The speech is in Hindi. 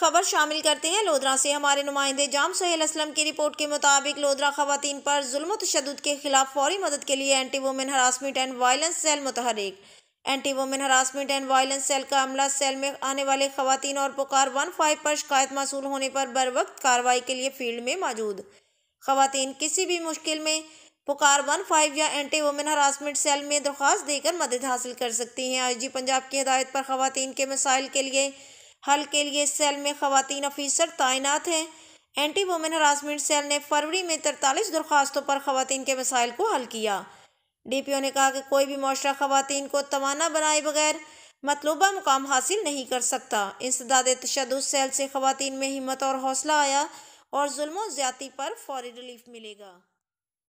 खबर शामिल करते हैं लोधरा से हमारे नुमाइंदे जाम सहेल असलम की रिपोर्ट के मुताबिक लोधरा खातन पर जुल्म तशद के खिलाफ फौरी मदद के लिए anti women harassment and violence cell मुतहरक anti women harassment and violence cell का अमला सेल में आने वाले खातन और पुकार वन फाइव पर शिकायत मौसू होने पर बर वक्त कार्रवाई के लिए फील्ड में मौजूद खातन किसी भी मुश्किल में पुकार वन फाइव या एंटी वुमेन हरासमेंट सेल में दरख्वास्त देकर मदद हासिल कर सकती हैं आई जी पंजाब की हदायत पर खातन के मिसाइल के लिए حل کے لیے سیل میں خواتین افیسر تعینات ہیں اینٹی وومن ہراسمنٹ سیل نے فروری میں ترتالیس درخواستوں پر خواتین کے مسائل کو حل کیا ڈی پی او نے کہا کہ کوئی بھی معاشرہ خواتین کو توانا بنائے بغیر مطلوبہ مقام حاصل نہیں کر سکتا انسداد تشدد سیل سے خواتین میں ہمت اور حوصلہ آیا اور ظلم و زیادتی پر فوری ریلیف ملے گا